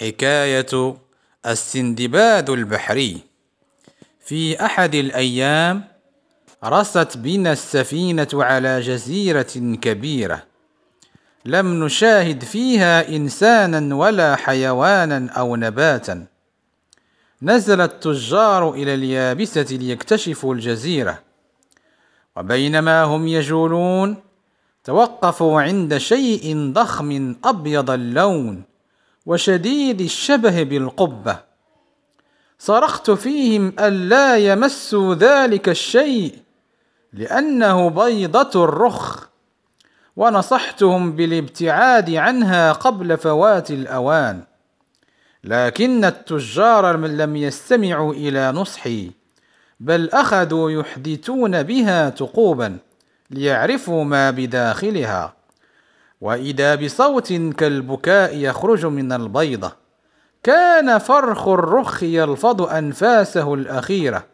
حكاية السندباد البحري في أحد الأيام رست بنا السفينة على جزيرة كبيرة لم نشاهد فيها إنسانا ولا حيوانا أو نباتا نزل التجار إلى اليابسة ليكتشفوا الجزيرة وبينما هم يجولون توقفوا عند شيء ضخم أبيض اللون وشديد الشبه بالقبة صرخت فيهم ألا يمسوا ذلك الشيء لأنه بيضة الرخ ونصحتهم بالابتعاد عنها قبل فوات الأوان لكن التجار لم يستمعوا إلى نصحي بل أخذوا يحدثون بها ثقوبا ليعرفوا ما بداخلها واذا بصوت كالبكاء يخرج من البيضه كان فرخ الرخ يلفظ انفاسه الاخيره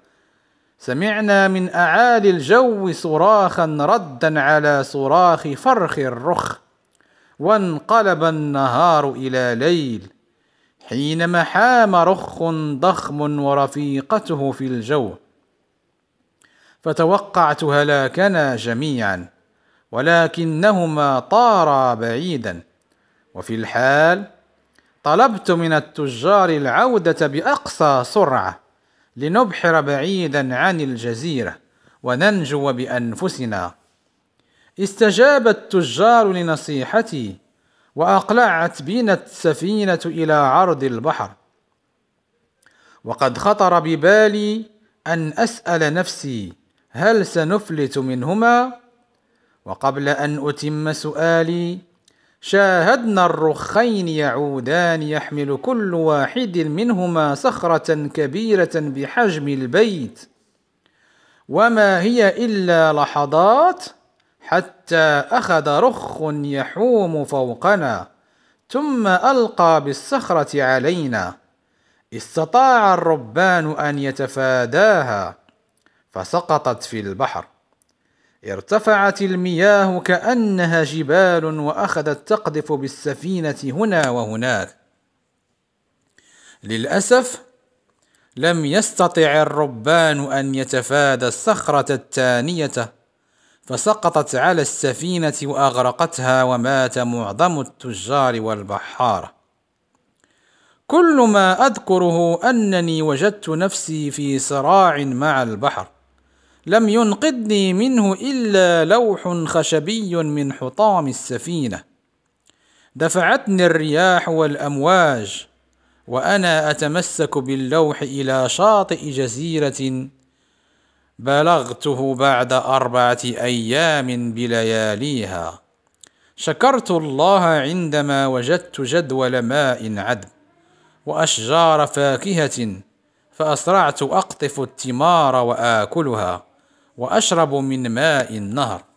سمعنا من اعالي الجو صراخا ردا على صراخ فرخ الرخ وانقلب النهار الى ليل حينما حام رخ ضخم ورفيقته في الجو فتوقعت هلاكنا جميعا ولكنهما طارا بعيدا وفي الحال طلبت من التجار العودة بأقصى سرعة لنبحر بعيدا عن الجزيرة وننجو بأنفسنا استجاب التجار لنصيحتي وأقلعت بنا السفينة إلى عرض البحر وقد خطر ببالي أن أسأل نفسي هل سنفلت منهما؟ وقبل ان اتم سؤالي شاهدنا الرخين يعودان يحمل كل واحد منهما صخره كبيره بحجم البيت وما هي الا لحظات حتى اخذ رخ يحوم فوقنا ثم القى بالصخره علينا استطاع الربان ان يتفاداها فسقطت في البحر ارتفعت المياه كأنها جبال وأخذت تقذف بالسفينة هنا وهناك للأسف لم يستطع الربان أن يتفادى الصخرة التانية فسقطت على السفينة وأغرقتها ومات معظم التجار والبحارة كل ما أذكره أنني وجدت نفسي في صراع مع البحر لم ينقذني منه إلا لوح خشبي من حطام السفينة دفعتني الرياح والأمواج وأنا أتمسك باللوح إلى شاطئ جزيرة بلغته بعد أربعة أيام بلياليها شكرت الله عندما وجدت جدول ماء عذب وأشجار فاكهة فأسرعت أقطف التمار وآكلها وأشرب من ماء النهر